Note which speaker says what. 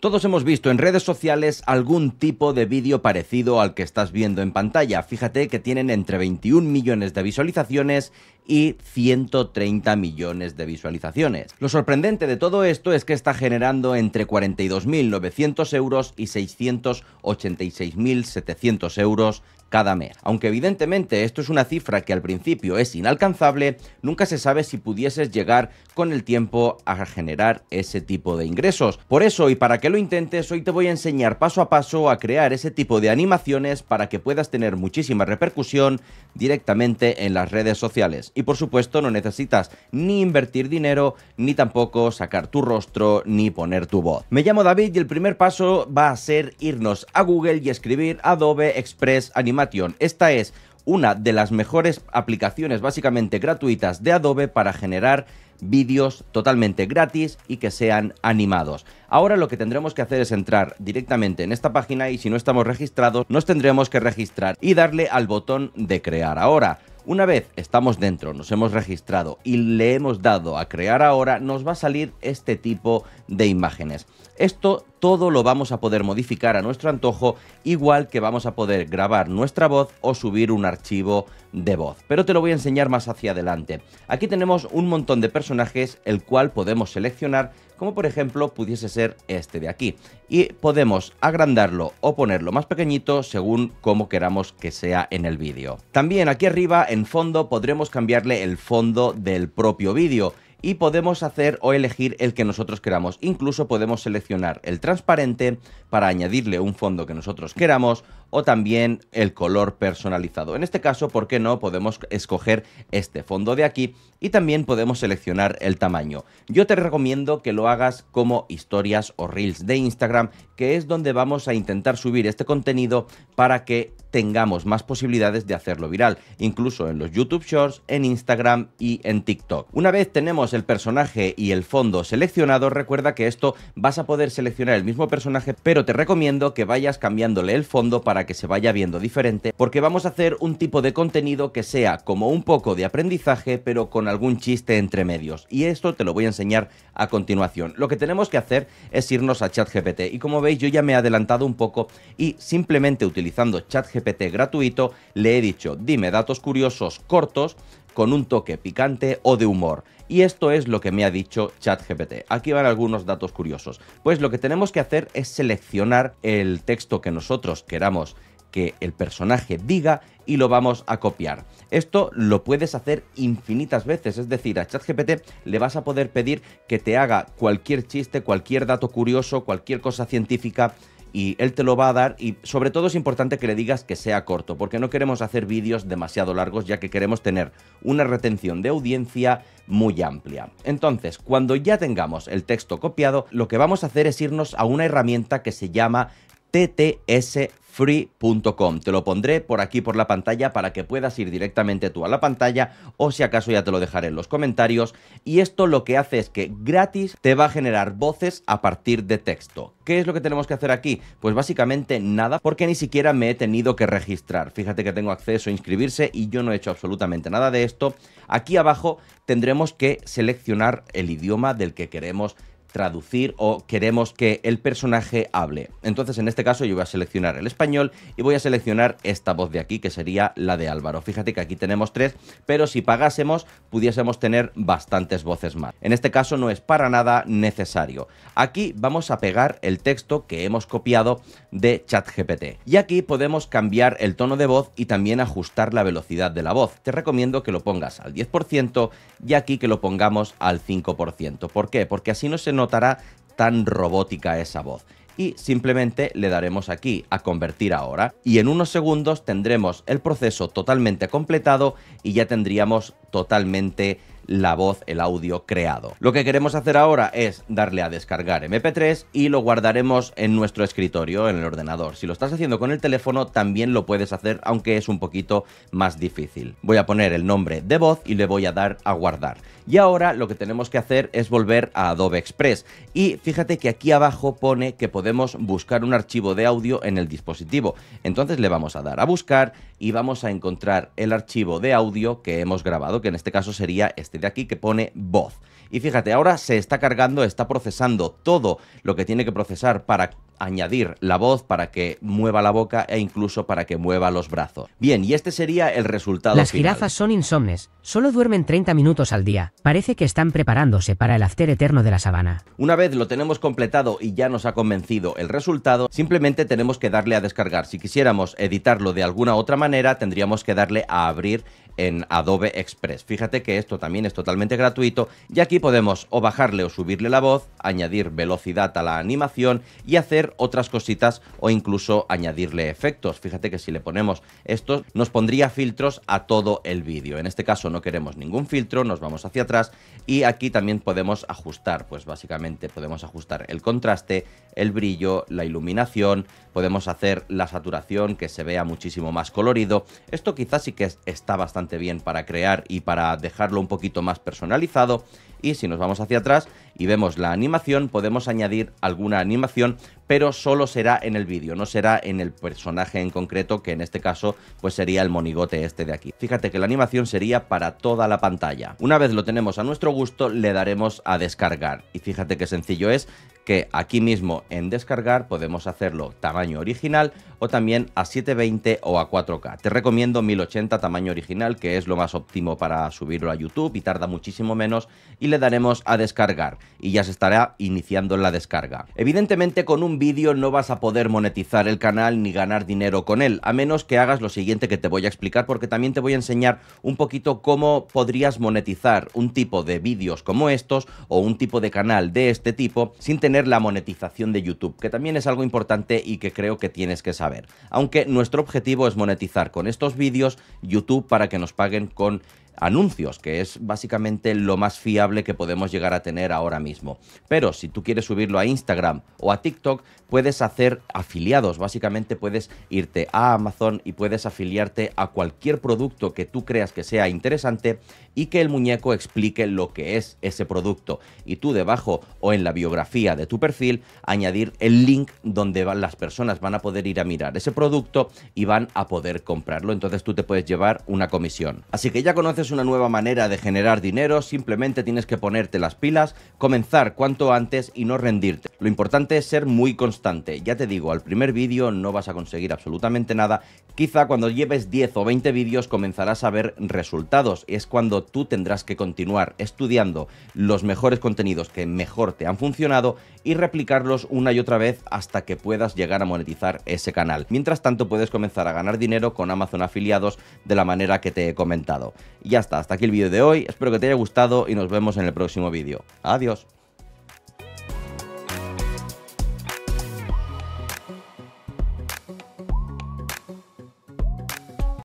Speaker 1: Todos hemos visto en redes sociales algún tipo de vídeo parecido al que estás viendo en pantalla. Fíjate que tienen entre 21 millones de visualizaciones y 130 millones de visualizaciones. Lo sorprendente de todo esto es que está generando entre 42.900 euros y 686.700 euros cada mes. Aunque evidentemente esto es una cifra que al principio es inalcanzable, nunca se sabe si pudieses llegar con el tiempo a generar ese tipo de ingresos. Por eso y para que lo intentes, hoy te voy a enseñar paso a paso a crear ese tipo de animaciones para que puedas tener muchísima repercusión directamente en las redes sociales y por supuesto no necesitas ni invertir dinero, ni tampoco sacar tu rostro, ni poner tu voz. Me llamo David y el primer paso va a ser irnos a Google y escribir Adobe Express Animation. Esta es una de las mejores aplicaciones básicamente gratuitas de Adobe para generar vídeos totalmente gratis y que sean animados. Ahora lo que tendremos que hacer es entrar directamente en esta página y si no estamos registrados nos tendremos que registrar y darle al botón de crear ahora. Una vez estamos dentro, nos hemos registrado y le hemos dado a crear ahora, nos va a salir este tipo de imágenes. Esto todo lo vamos a poder modificar a nuestro antojo, igual que vamos a poder grabar nuestra voz o subir un archivo de voz. Pero te lo voy a enseñar más hacia adelante. Aquí tenemos un montón de personajes, el cual podemos seleccionar como por ejemplo pudiese ser este de aquí. Y podemos agrandarlo o ponerlo más pequeñito según como queramos que sea en el vídeo. También aquí arriba en fondo podremos cambiarle el fondo del propio vídeo y podemos hacer o elegir el que nosotros queramos. Incluso podemos seleccionar el transparente para añadirle un fondo que nosotros queramos o también el color personalizado. En este caso, ¿por qué no? Podemos escoger este fondo de aquí y también podemos seleccionar el tamaño. Yo te recomiendo que lo hagas como historias o reels de Instagram, que es donde vamos a intentar subir este contenido para que tengamos más posibilidades de hacerlo viral, incluso en los YouTube Shorts, en Instagram y en TikTok. Una vez tenemos el personaje y el fondo seleccionado, recuerda que esto vas a poder seleccionar el mismo personaje, pero te recomiendo que vayas cambiándole el fondo para que se vaya viendo diferente, porque vamos a hacer un tipo de contenido que sea como un poco de aprendizaje, pero con algún chiste entre medios. Y esto te lo voy a enseñar a continuación. Lo que tenemos que hacer es irnos a ChatGPT. Y como veis, yo ya me he adelantado un poco y simplemente utilizando ChatGPT gratuito, le he dicho, dime datos curiosos cortos con un toque picante o de humor. Y esto es lo que me ha dicho ChatGPT. Aquí van algunos datos curiosos. Pues lo que tenemos que hacer es seleccionar el texto que nosotros queramos que el personaje diga y lo vamos a copiar. Esto lo puedes hacer infinitas veces, es decir, a ChatGPT le vas a poder pedir que te haga cualquier chiste, cualquier dato curioso, cualquier cosa científica y él te lo va a dar y sobre todo es importante que le digas que sea corto, porque no queremos hacer vídeos demasiado largos ya que queremos tener una retención de audiencia muy amplia. Entonces, cuando ya tengamos el texto copiado, lo que vamos a hacer es irnos a una herramienta que se llama TTS free.com. Te lo pondré por aquí por la pantalla para que puedas ir directamente tú a la pantalla o si acaso ya te lo dejaré en los comentarios. Y esto lo que hace es que gratis te va a generar voces a partir de texto. ¿Qué es lo que tenemos que hacer aquí? Pues básicamente nada porque ni siquiera me he tenido que registrar. Fíjate que tengo acceso a inscribirse y yo no he hecho absolutamente nada de esto. Aquí abajo tendremos que seleccionar el idioma del que queremos traducir o queremos que el personaje hable. Entonces, en este caso, yo voy a seleccionar el español y voy a seleccionar esta voz de aquí, que sería la de Álvaro. Fíjate que aquí tenemos tres, pero si pagásemos, pudiésemos tener bastantes voces más. En este caso, no es para nada necesario. Aquí vamos a pegar el texto que hemos copiado de ChatGPT. Y aquí podemos cambiar el tono de voz y también ajustar la velocidad de la voz. Te recomiendo que lo pongas al 10% y aquí que lo pongamos al 5%. ¿Por qué? Porque así no se nos notará tan robótica esa voz. Y simplemente le daremos aquí a convertir ahora y en unos segundos tendremos el proceso totalmente completado y ya tendríamos totalmente la voz, el audio creado. Lo que queremos hacer ahora es darle a descargar MP3 y lo guardaremos en nuestro escritorio, en el ordenador. Si lo estás haciendo con el teléfono, también lo puedes hacer, aunque es un poquito más difícil. Voy a poner el nombre de voz y le voy a dar a guardar. Y ahora lo que tenemos que hacer es volver a Adobe Express. Y fíjate que aquí abajo pone que podemos buscar un archivo de audio en el dispositivo. Entonces le vamos a dar a buscar y vamos a encontrar el archivo de audio que hemos grabado, que en este caso sería este este de aquí que pone voz. Y fíjate, ahora se está cargando, está procesando todo lo que tiene que procesar para añadir la voz para que mueva la boca e incluso para que mueva los brazos. Bien, y este sería el resultado. Las jirafas son insomnes, solo duermen 30 minutos al día. Parece que están preparándose para el after eterno de la sabana. Una vez lo tenemos completado y ya nos ha convencido el resultado, simplemente tenemos que darle a descargar. Si quisiéramos editarlo de alguna otra manera, tendríamos que darle a abrir en Adobe Express. Fíjate que esto también es totalmente gratuito y aquí podemos o bajarle o subirle la voz, añadir velocidad a la animación y hacer otras cositas o incluso añadirle efectos. Fíjate que si le ponemos esto nos pondría filtros a todo el vídeo. En este caso no queremos ningún filtro, nos vamos hacia atrás y aquí también podemos ajustar, pues básicamente podemos ajustar el contraste, el brillo, la iluminación, podemos hacer la saturación que se vea muchísimo más colorido. Esto quizás sí que está bastante bien para crear y para dejarlo un poquito más personalizado. Y si nos vamos hacia atrás y vemos la animación, podemos añadir alguna animación, pero solo será en el vídeo, no será en el personaje en concreto, que en este caso pues sería el monigote este de aquí. Fíjate que la animación sería para toda la pantalla. Una vez lo tenemos a nuestro gusto, le daremos a descargar. Y fíjate qué sencillo es, que aquí mismo en descargar podemos hacerlo tamaño original o también a 720 o a 4K. Te recomiendo 1080 tamaño original que es lo más óptimo para subirlo a YouTube y tarda muchísimo menos y le daremos a descargar y ya se estará iniciando la descarga. Evidentemente con un vídeo no vas a poder monetizar el canal ni ganar dinero con él a menos que hagas lo siguiente que te voy a explicar porque también te voy a enseñar un poquito cómo podrías monetizar un tipo de vídeos como estos o un tipo de canal de este tipo sin tener la monetización de YouTube, que también es algo importante y que creo que tienes que saber. Aunque nuestro objetivo es monetizar con estos vídeos YouTube para que nos paguen con anuncios, que es básicamente lo más fiable que podemos llegar a tener ahora mismo. Pero si tú quieres subirlo a Instagram o a TikTok, puedes hacer afiliados. Básicamente puedes irte a Amazon y puedes afiliarte a cualquier producto que tú creas que sea interesante y que el muñeco explique lo que es ese producto. Y tú debajo o en la biografía de tu perfil añadir el link donde las personas van a poder ir a mirar ese producto y van a poder comprarlo. Entonces tú te puedes llevar una comisión. Así que ya conoces es una nueva manera de generar dinero, simplemente tienes que ponerte las pilas, comenzar cuanto antes y no rendirte. Lo importante es ser muy constante. Ya te digo, al primer vídeo no vas a conseguir absolutamente nada. Quizá cuando lleves 10 o 20 vídeos comenzarás a ver resultados. Es cuando tú tendrás que continuar estudiando los mejores contenidos que mejor te han funcionado y replicarlos una y otra vez hasta que puedas llegar a monetizar ese canal. Mientras tanto puedes comenzar a ganar dinero con Amazon afiliados de la manera que te he comentado ya está, hasta aquí el vídeo de hoy. Espero que te haya gustado y nos vemos en el próximo vídeo. Adiós.